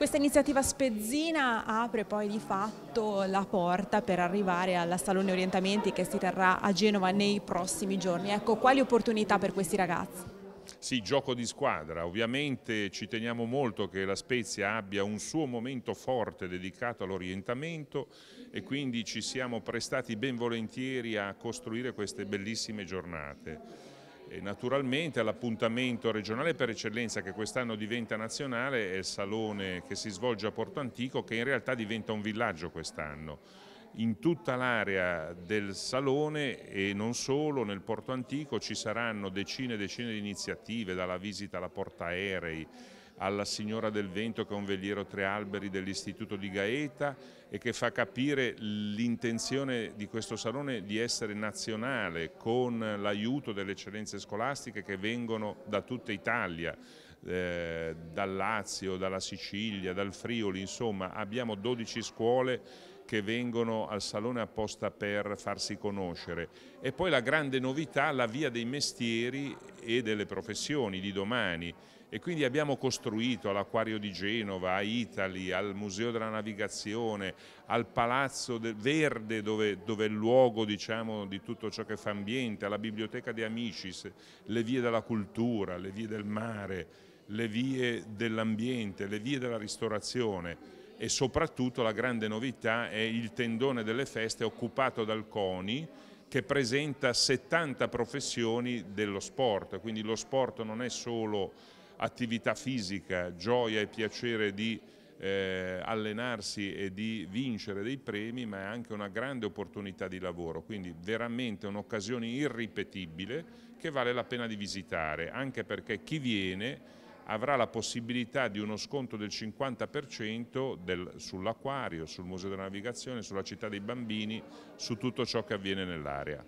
Questa iniziativa spezzina apre poi di fatto la porta per arrivare alla Salone Orientamenti che si terrà a Genova nei prossimi giorni. Ecco, quali opportunità per questi ragazzi? Sì, gioco di squadra. Ovviamente ci teniamo molto che la Spezia abbia un suo momento forte dedicato all'orientamento e quindi ci siamo prestati ben volentieri a costruire queste bellissime giornate. E naturalmente all'appuntamento regionale per eccellenza che quest'anno diventa nazionale è il salone che si svolge a Porto Antico che in realtà diventa un villaggio quest'anno in tutta l'area del Salone e non solo, nel Porto Antico ci saranno decine e decine di iniziative, dalla visita alla portaerei alla signora del vento che è un veliero tre alberi dell'istituto di Gaeta e che fa capire l'intenzione di questo salone di essere nazionale con l'aiuto delle eccellenze scolastiche che vengono da tutta Italia. Eh, dal Lazio, dalla Sicilia, dal Friuli, insomma abbiamo 12 scuole che vengono al Salone apposta per farsi conoscere e poi la grande novità, la via dei mestieri e delle professioni di domani e quindi abbiamo costruito all'Aquario di Genova, a Itali, al Museo della Navigazione, al Palazzo Verde dove, dove è il luogo diciamo, di tutto ciò che fa ambiente, alla Biblioteca di Amicis, le vie della cultura, le vie del mare, le vie dell'ambiente, le vie della ristorazione e soprattutto la grande novità è il tendone delle feste occupato dal CONI che presenta 70 professioni dello sport, quindi lo sport non è solo attività fisica, gioia e piacere di eh, allenarsi e di vincere dei premi, ma è anche una grande opportunità di lavoro, quindi veramente un'occasione irripetibile che vale la pena di visitare, anche perché chi viene avrà la possibilità di uno sconto del 50% sull'acquario, sul museo della navigazione, sulla città dei bambini, su tutto ciò che avviene nell'area.